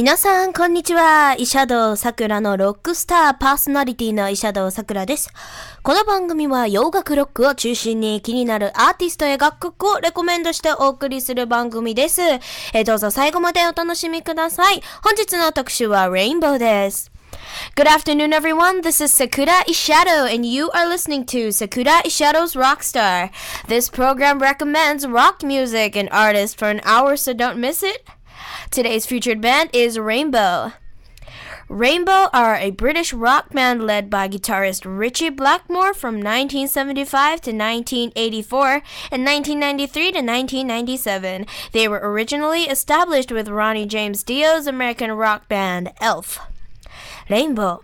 皆さん、こんにちは。イシャドウさくらのロックスターパーソナリティのイシャドウさくらです。この番組は洋楽ロックを中心に気になるアーティストや楽曲をレコメンドしてお送りする番組です。えどうぞ最後までお楽しみください。本日の特集はレインボーです。Good afternoon, everyone. This is Sakura Ishadow, and you are listening to Sakura Ishadow's Rockstar. This program recommends rock music and artists for an hour, so don't miss it. Today's featured band is Rainbow. Rainbow are a British rock band led by guitarist Richie Blackmore from 1975 to 1984 and 1993 to 1997. They were originally established with Ronnie James Dio's American rock band Elf. Rainbow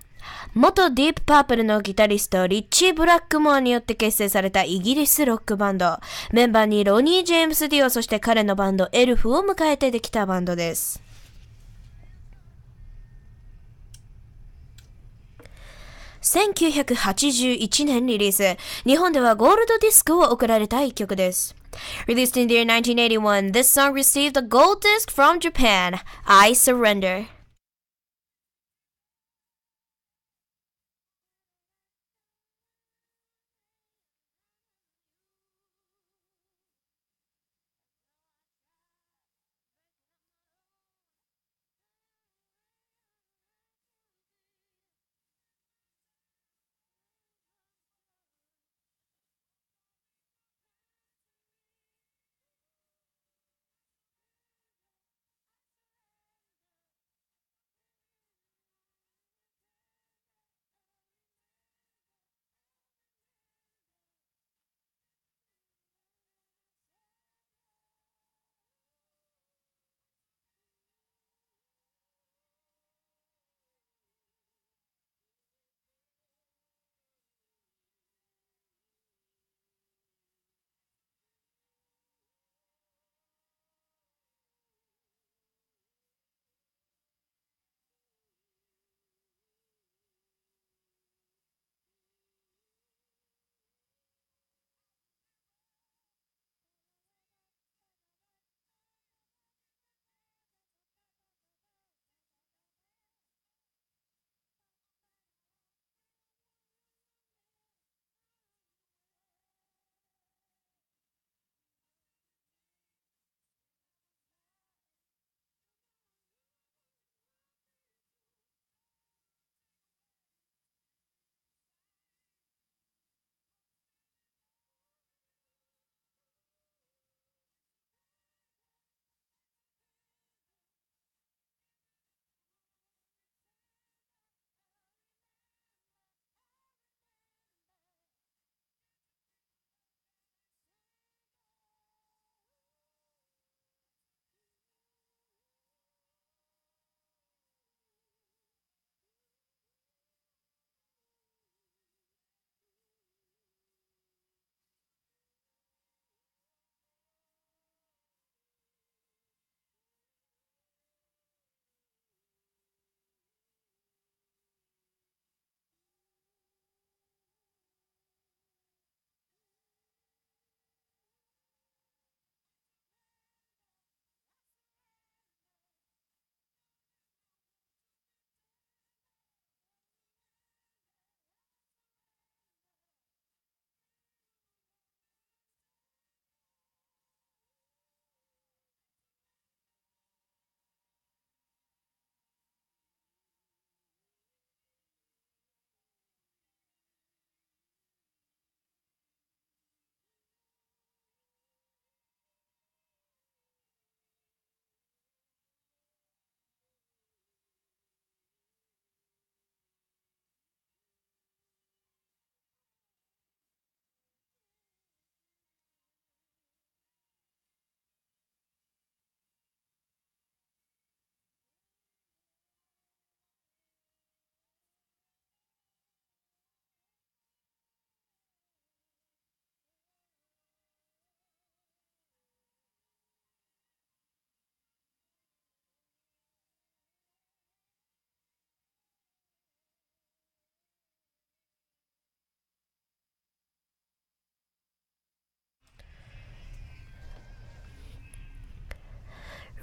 元ディープパープルのギタリストリッチー・ブラックモアによって結成されたイギリスロックバンド。メンバーにロニー・ジェームス・ディオ、そして彼のバンドエルフを迎えてできたバンドです。1981年リリース。日本ではゴールドディスクを贈られた一曲です。Released in the year 1981, this song received a gold disc from Japan, I Surrender.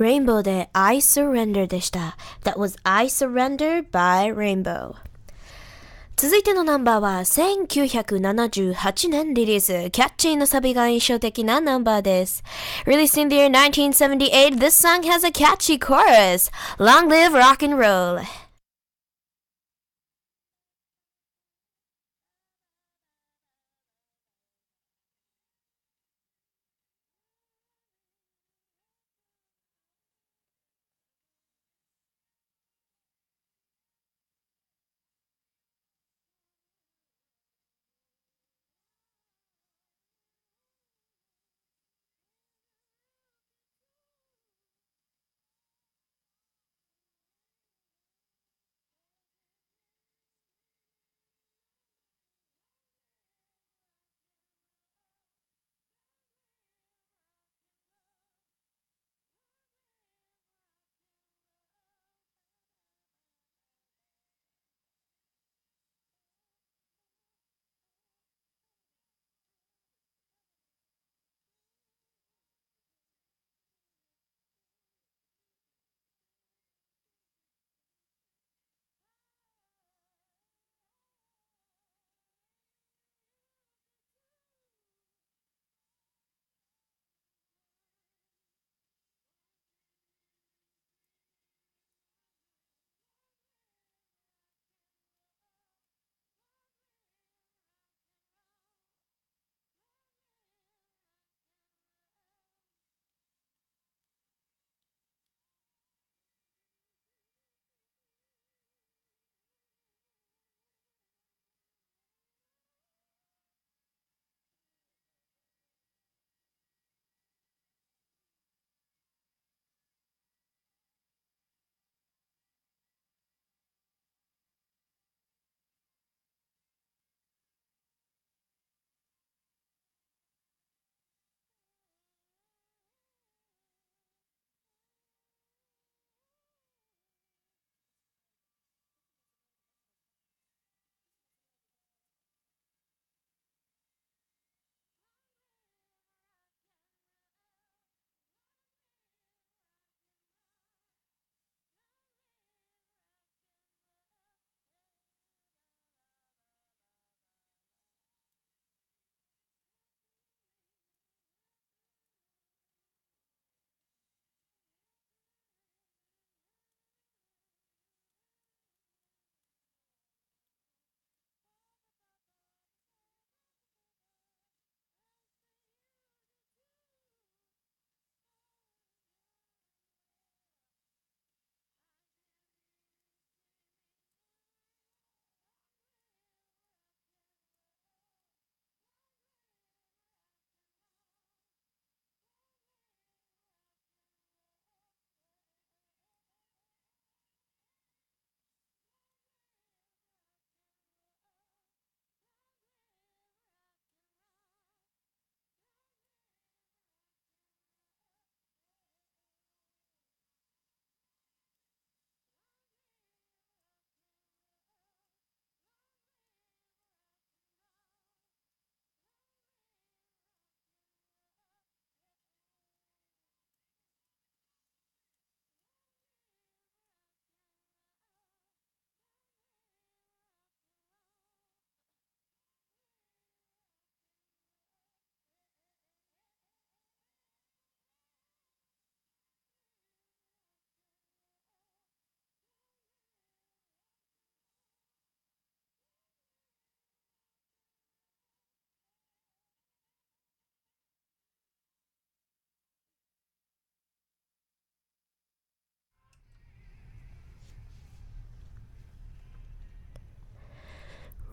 Rainbow で I Surrender でした。That was I Surrender by Rainbow. 1978年リリースキャッチーのサヒか印象的なナンハーてす released in the year 1978, this song has a catchy chorus. Long live rock and roll!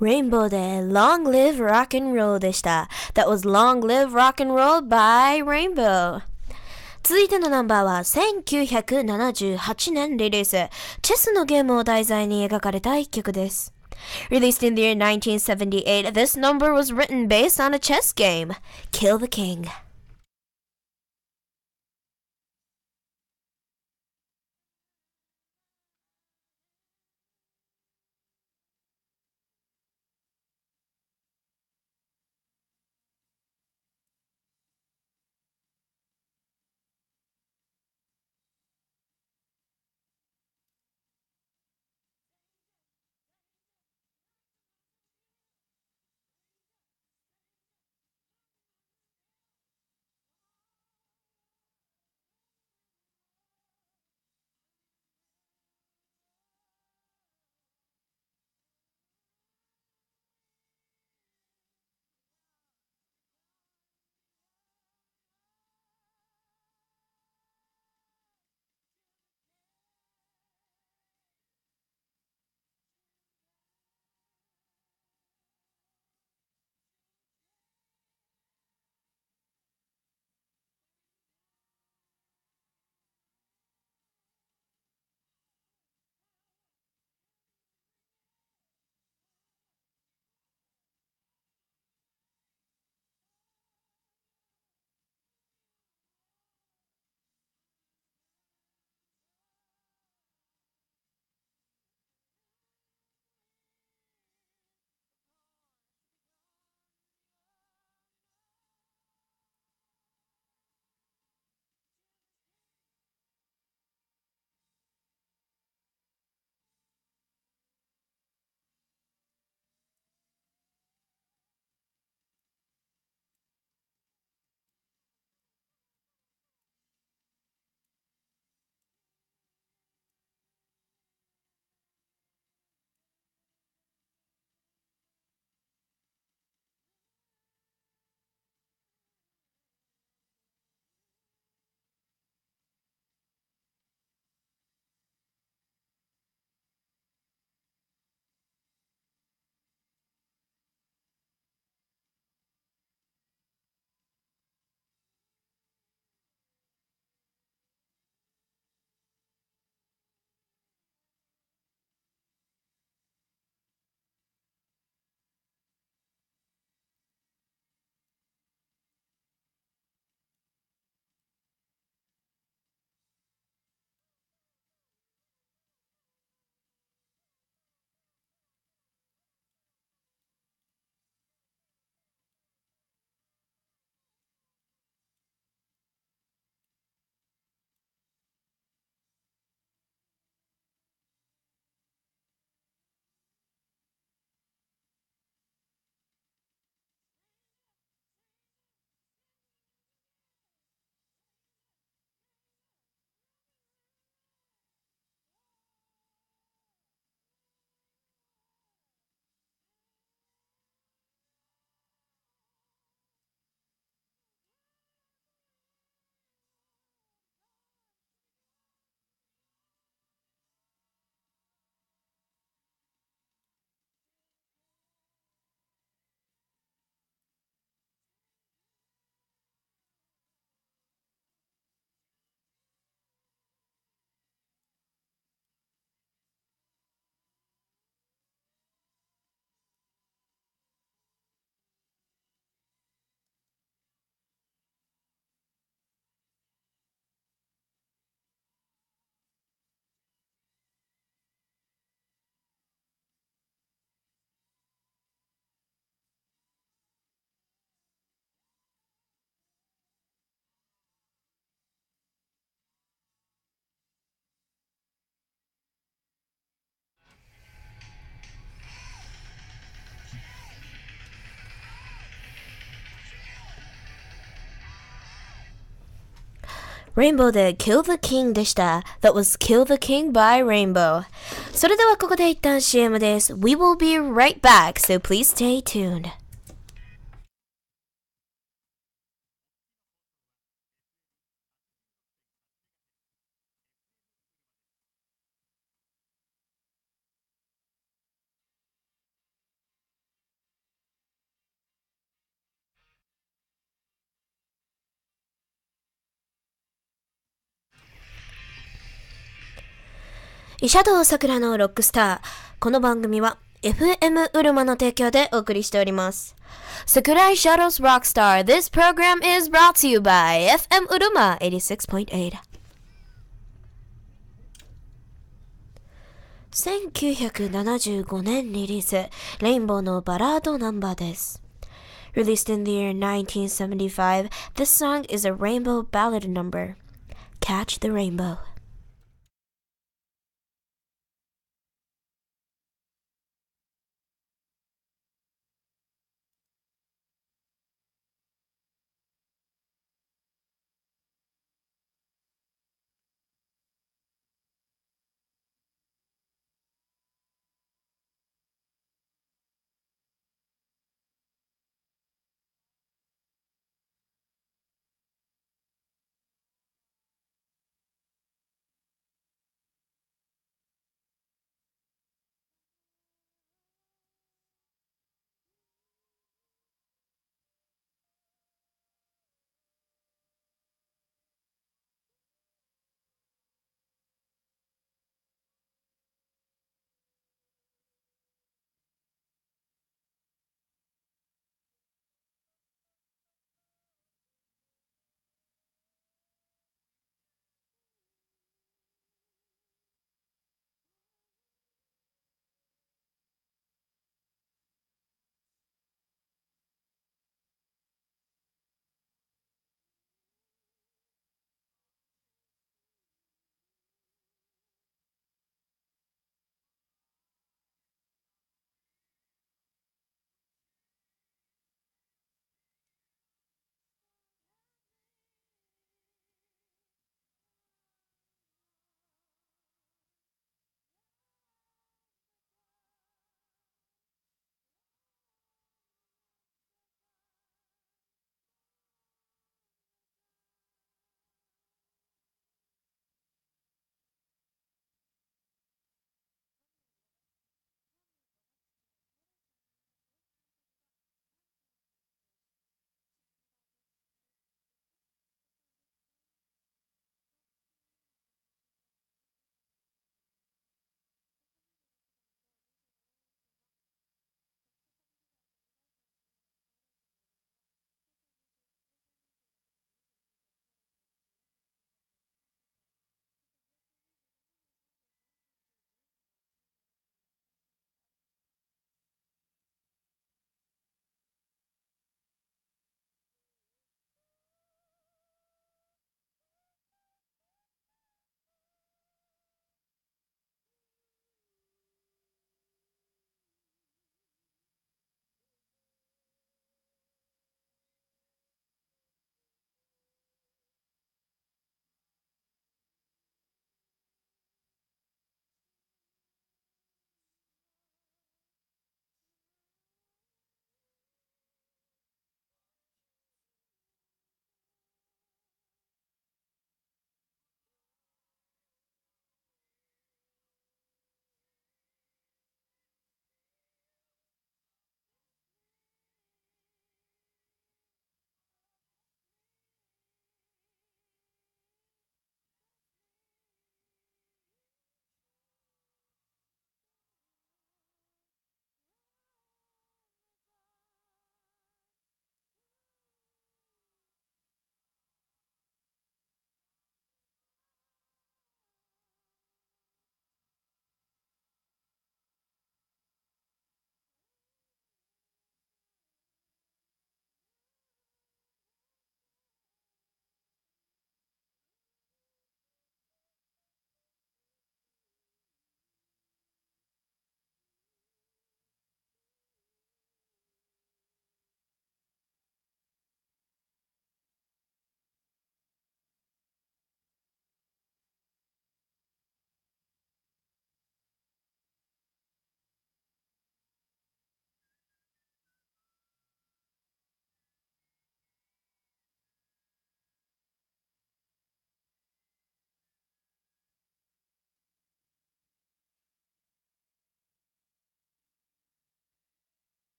Rainbow Day, Long Live Rock and Roll でした。That was Long Live Rock and Roll by rainbow 続いてのナンハーは1978年リリースチェスのケームを題材に描かれた一曲てす released in the year 1978, this number was written based on a chess game, Kill the King. Rainbow で Kill the King でした。That was Kill the King by Rainbow. それではここで一旦 CM です。We will be right back, so please stay tuned. シャドウ桜のロックスター。この番組は FM ウルマの提供でお送りしております。桜井シャドウ s Rockstar. This program is brought to you by FM ウルマ 86.8. 1975年リリース、レインボーのバラードナンバーです。Released in the year 1975, this song is a rainbow ballad number. Catch the Rainbow.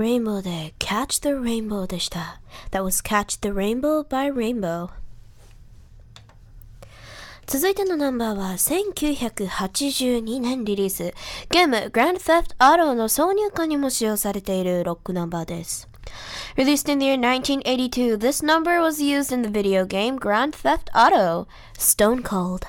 Rainbow で Catch the Rainbow でした。That was Catch the Rainbow by Rainbow. 続いてのナンバーは1982年リリース。ゲーム Grand Theft Auto の挿入歌にも使用されているロックナンバーです。Released in the year 1982, this number was used in the video game Grand Theft Auto, Stone Cold.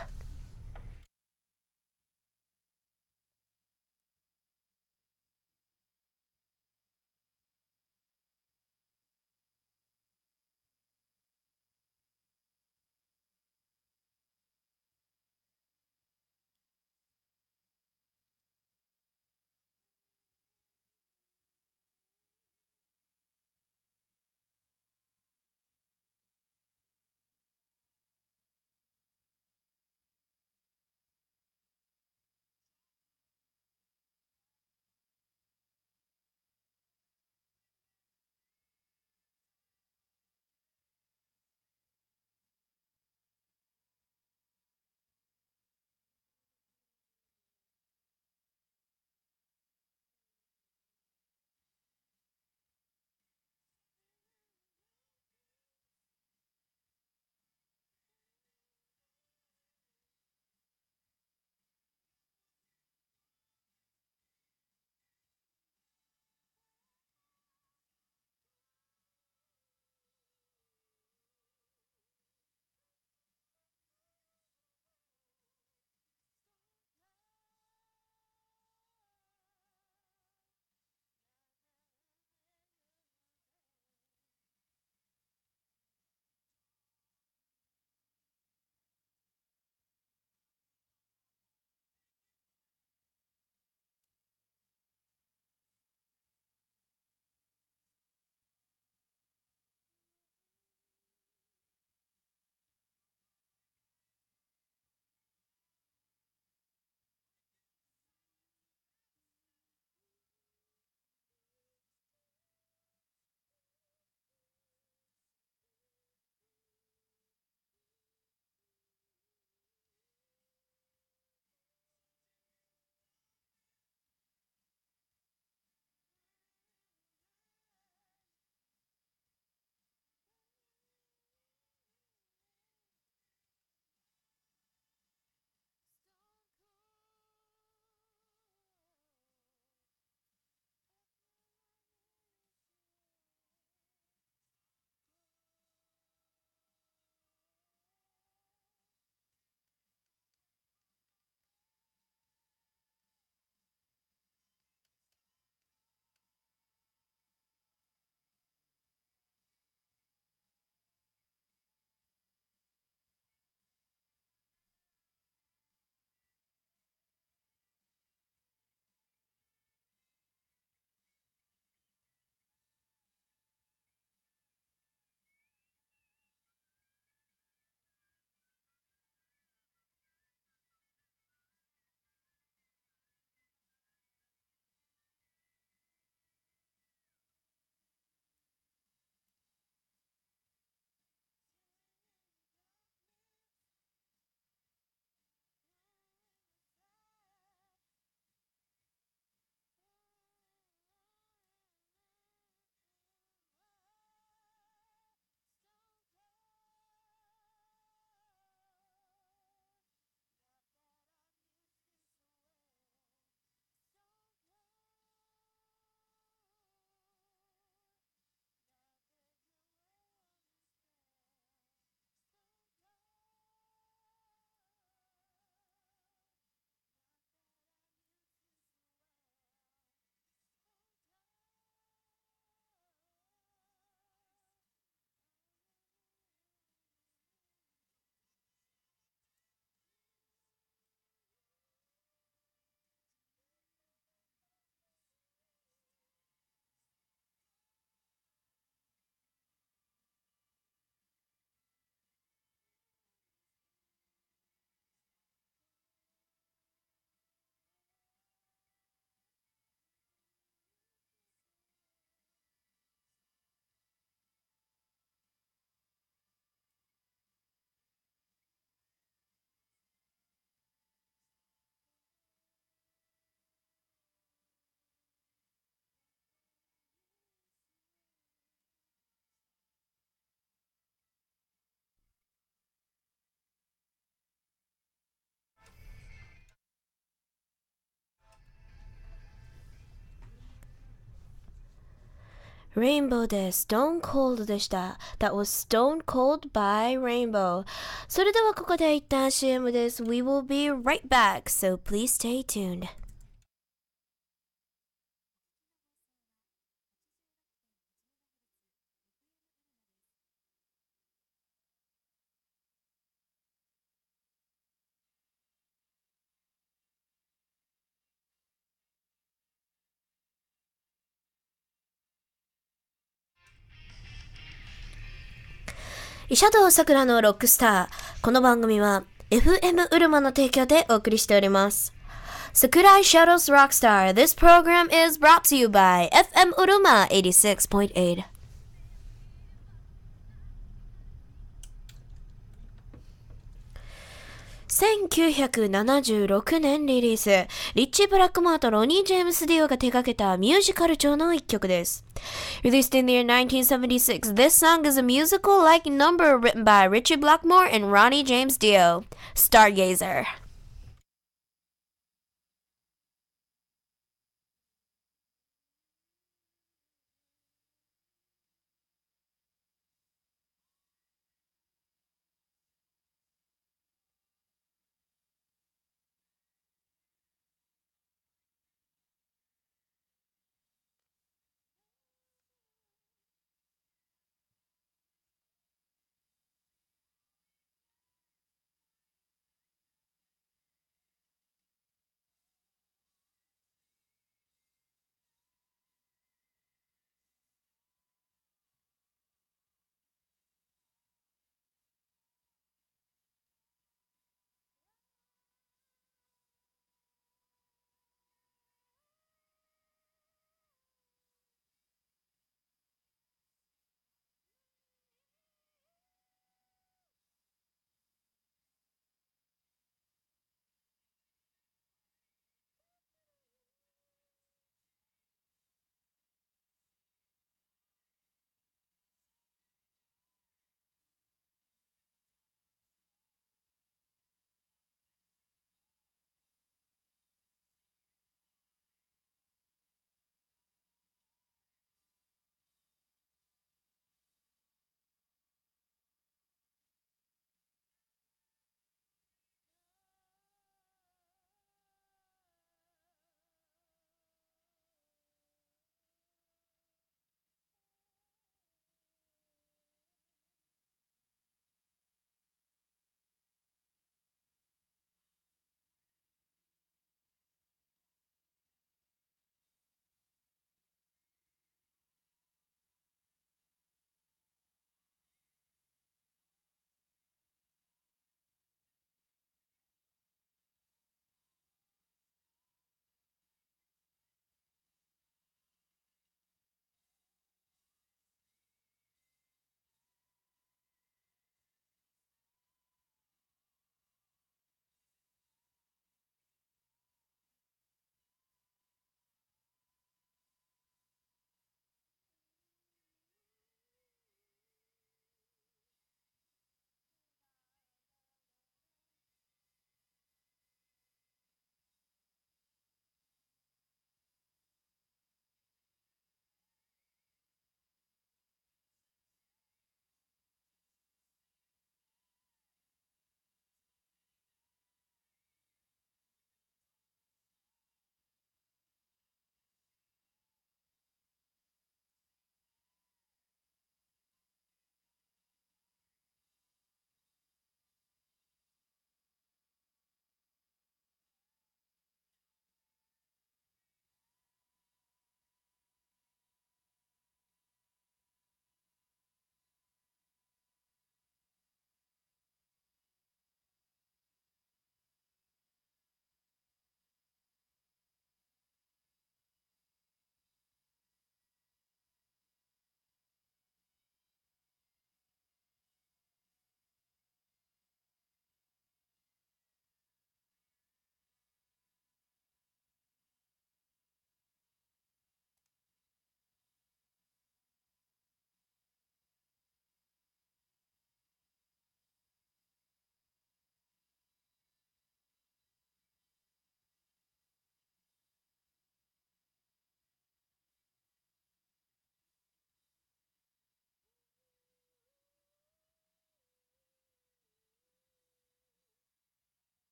Rainbow で Stone Cold でした。That was Stone Cold by Rainbow. それではここで一旦 CM です。We will be right back, so please stay tuned. イシャドウさのロックスター。この番組は FM ウルマの提供でお送りしております。桜井シャドウス s h a d o w Rockstar. This program is brought to you by FM ウルマ 86.8. 1976年リリース、リッチ・ブラックマーとロニー・ジェームス・ディオが手掛けたミュージカル調の一曲です。Released in the year 1976, this song is a musical-like number written by Richie Blackmore and Ronnie James Dio, Stargazer.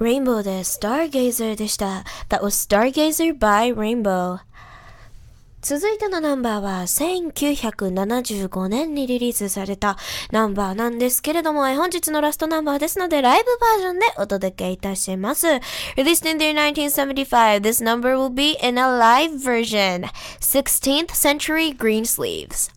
Rainbow the Stargazer でした。That was Stargazer by Rainbow. 続いてのナンバーは1975年にリリースされたナンバーなんですけれども、本日のラストナンバーですので、ライブバージョンでお届けいたします。Released in the 1975, this number will be in a live version. 16th century green sleeves.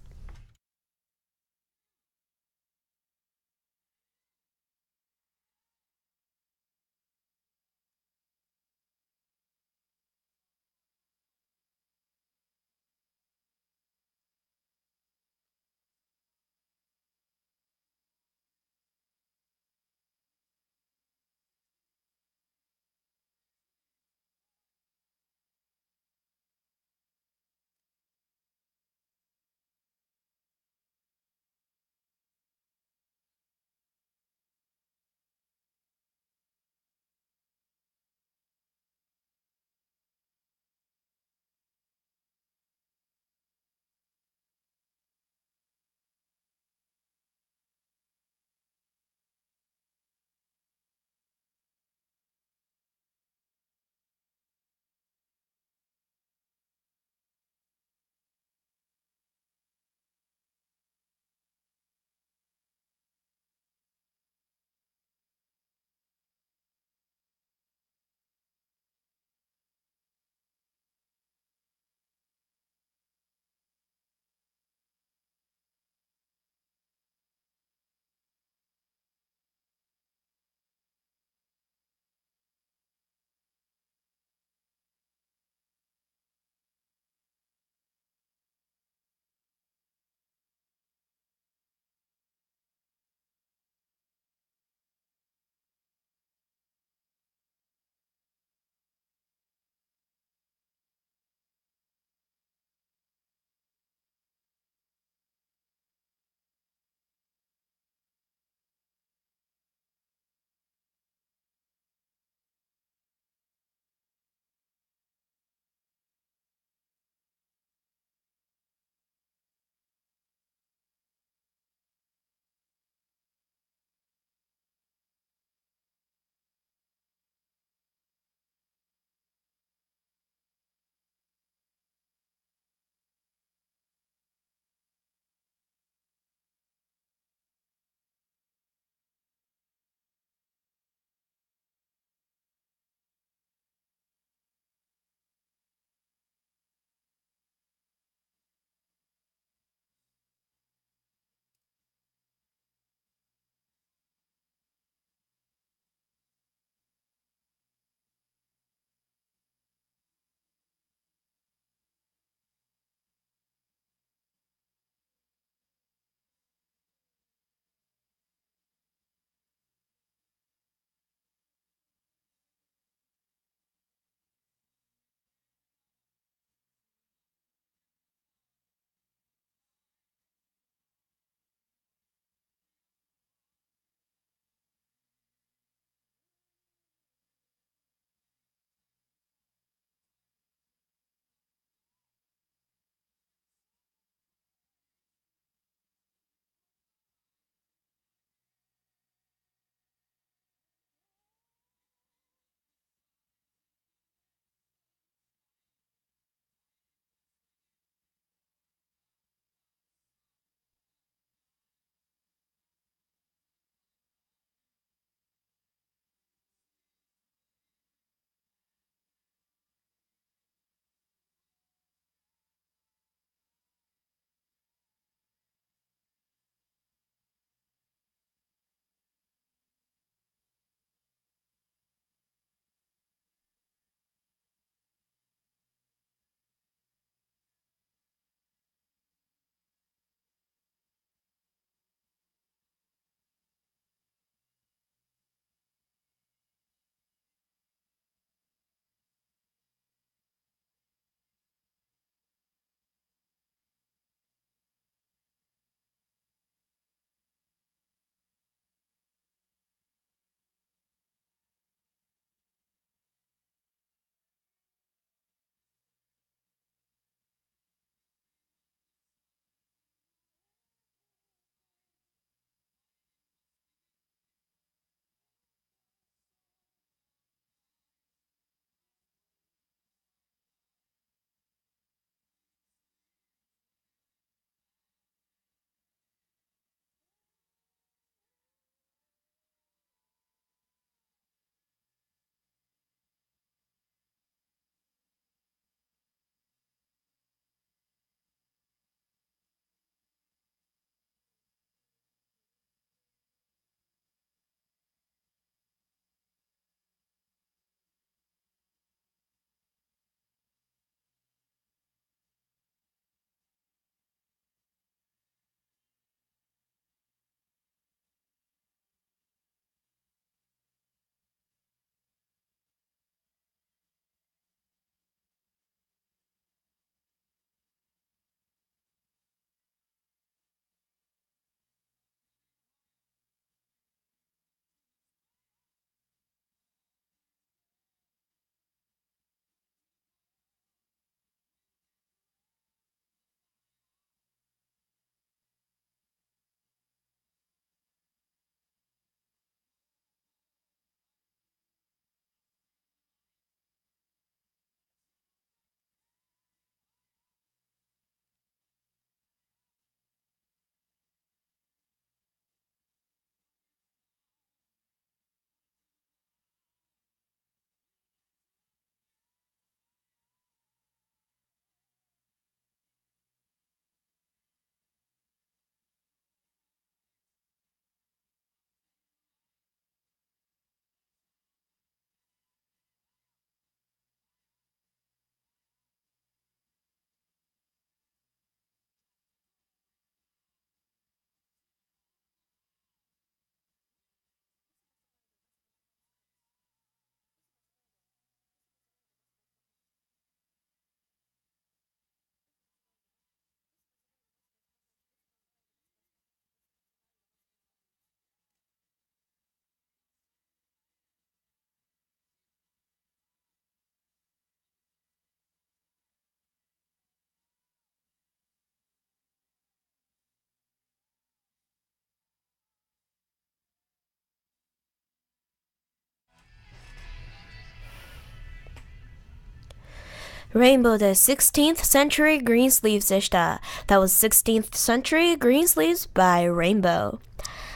Rainbow 的 16th Century Greensleeves That was 16th Century Greensleeves by Rainbow.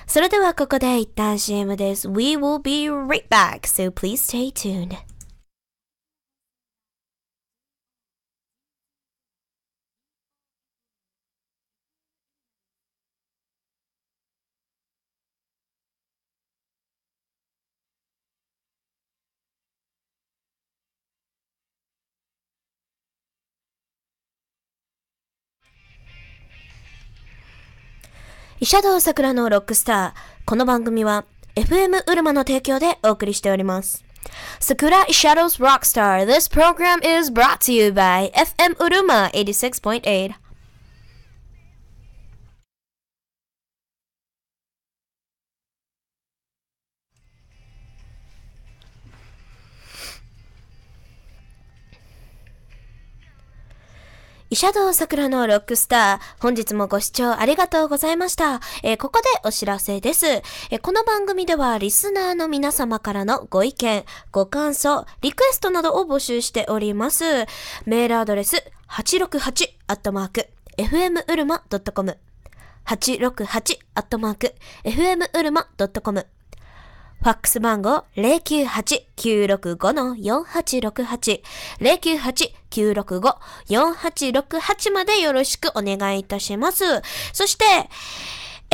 それではここで一旦 CM です。We will be right back, so please stay tuned. シ医者道桜のロックスター。この番組は FM ウルマの提供でお送りしております。桜イシャドウズロックスター。This program is brought to you by FM ウルマ86.8。シャドウ桜のロックスター、本日もご視聴ありがとうございました。えー、ここでお知らせです、えー、この番組ではリスナーの皆様からのご意見、ご感想、リクエストなどを募集しております。メールアドレス、868アットマーク、f m u r m a c o m 868アットマーク、f m u r m a c o m ファックス番号098-965-4868、098-965-4868までよろしくお願いいたします。そして、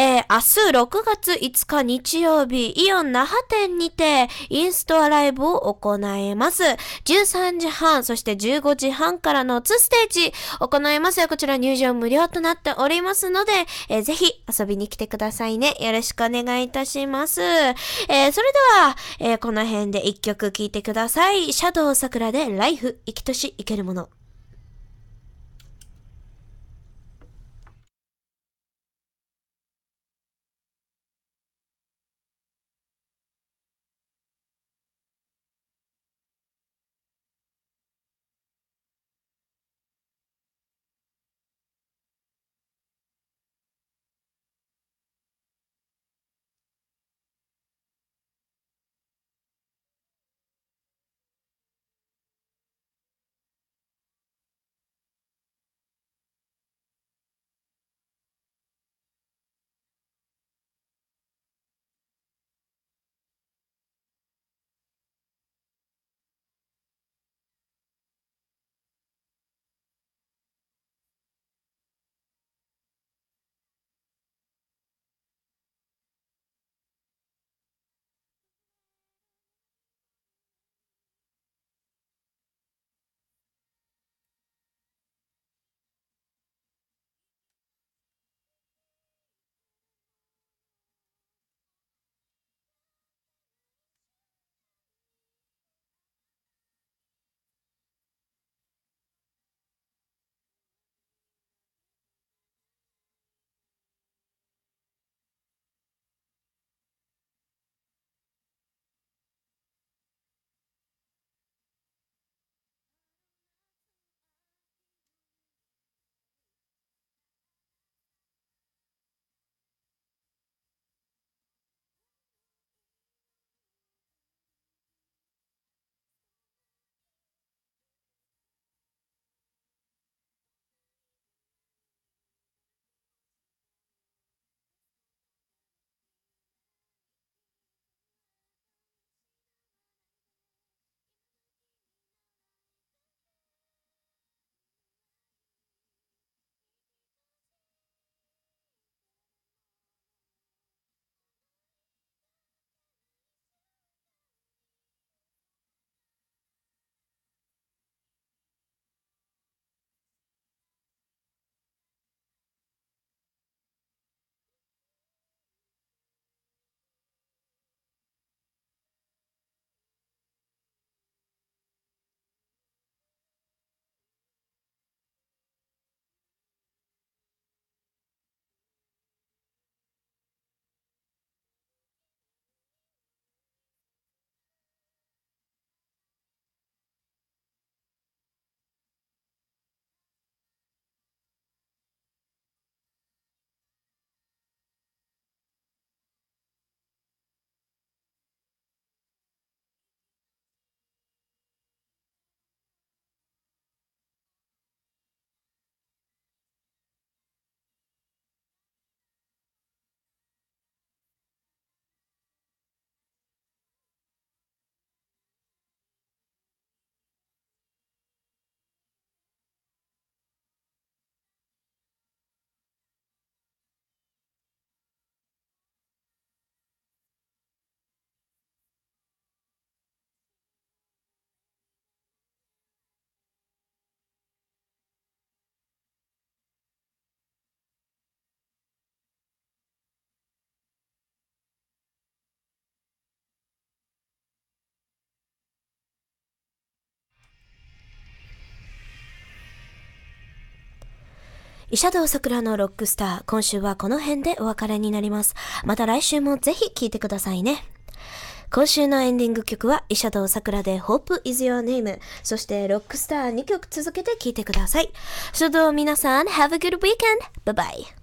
えー、明日6月5日日曜日、イオン那覇店にて、インストアライブを行います。13時半、そして15時半からの2ステージ行います。こちら入場無料となっておりますので、えー、ぜひ遊びに来てくださいね。よろしくお願いいたします。えー、それでは、えー、この辺で1曲聴いてください。シャドウ桜でライフ、生きとし生けるもの。イシャドウ桜のロックスター、今週はこの辺でお別れになります。また来週もぜひ聴いてくださいね。今週のエンディング曲は、イシャドウ桜で Hope is your name。そして、ロックスター2曲続けて聴いてください。それでは皆さん、Have a good weekend! Bye bye!